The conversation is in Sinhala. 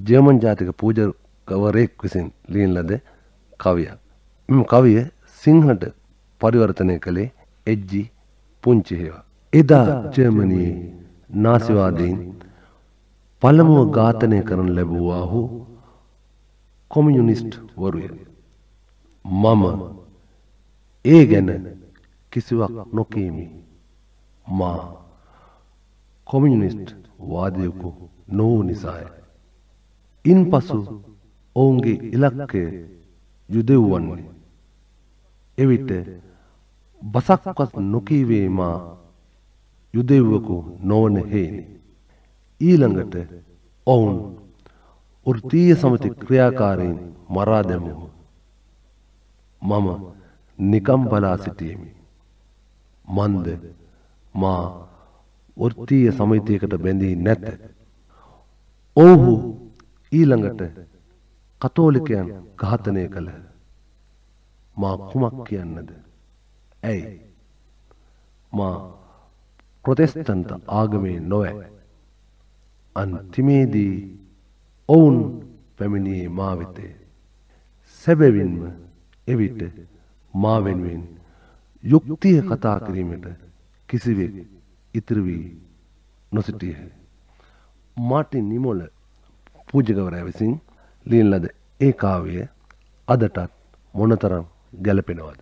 ජර්මන් ජාතික පූජකවරයෙක් විසින් ලියන ලද කවියක්. මෙම කවිය සිංහට පරිවර්තනය කළේ එජ්ජි පුංචි හේවා. එදා ජර්මනියේ නාසිවාදීන් පළමුව ඝාතනය කරන ලැබුවාහු කොමියුනිස්ට් වරුය. මම ඒ ගැන කිසිවක් නොකීමි. මා කොමියුනිස්ට් වාදයකු නොවූ නිසාය. ඉන්පසු ඔවුන්ගේ ඉලක්කය යුදෙව්වන්නේ. එවිට බසක්වත් නොකීවේ මා යුදෙව්වකු නොවන හේනි. ඊළඟට ඔවුන් ෘතීය සමති ක්‍රියාකාරයෙන් මරා දැමුව. මම නිකම් බලා සිටියෙමි. මන්ද මා වෘත්තීය සමිතියකට බැඳී නැත. ඔවුහු ඊළඟට කතෝලිකයන් ඝාතනය කළහ. මා කුමක් කියන්නද? ඇයි? මා ප්‍රොටෙස්තන්ත ආගමේ නොවේ. අන්තිමේදී ඔවුන් පැමිණියේ මා වෙතේ. සැබවින්ම එවිට මා වෙනුවෙන් යුක්තිය කතා කිරීමට කිසිවෙක් ඉතිරි වී නොසිටියේ. මාටින් නිමොල පූජකවරයා විසින් ලියන ලද ඒ කාව්‍ය අදටත් මොනතරම් ගැලපෙනවද